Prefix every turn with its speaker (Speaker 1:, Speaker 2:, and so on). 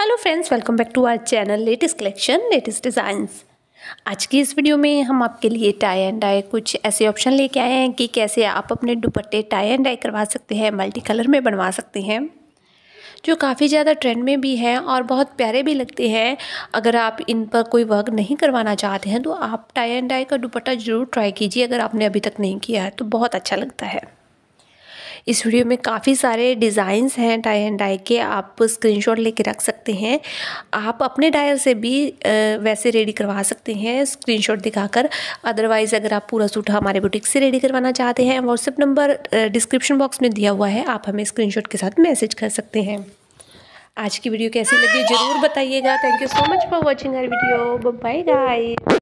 Speaker 1: hello friends welcome back to our channel latest collection latest designs आज की इस video में हम आपके लिए टाई एंड डाई कुछ ऐसे ऑप्शन लेके आए हैं कि कैसे आप अपने दुपट्टे टाई एंड डाई करवा सकते हैं मल्टी कलर में बनवा सकते हैं जो काफ़ी ज़्यादा ट्रेंड में भी हैं और बहुत प्यारे भी लगते हैं अगर आप इन पर कोई वर्क नहीं करवाना चाहते हैं तो आप टाई एंड डाई का दुपट्टा ज़रूर ट्राई कीजिए अगर आपने अभी तक नहीं किया है तो बहुत अच्छा लगता है इस वीडियो में काफ़ी सारे डिज़ाइंस हैं टाई एंड डाई के आप स्क्रीनशॉट लेके रख सकते हैं आप अपने डायर से भी वैसे रेडी करवा सकते हैं स्क्रीनशॉट दिखाकर अदरवाइज़ अगर आप पूरा सूट हमारे बुटीक से रेडी करवाना चाहते हैं व्हाट्सएप नंबर डिस्क्रिप्शन बॉक्स में दिया हुआ है आप हमें स्क्रीन के साथ मैसेज कर सकते हैं आज की
Speaker 2: वीडियो कैसी लगी ज़रूर बताइएगा thank you so much for watching हर वीडियो बाय गाइस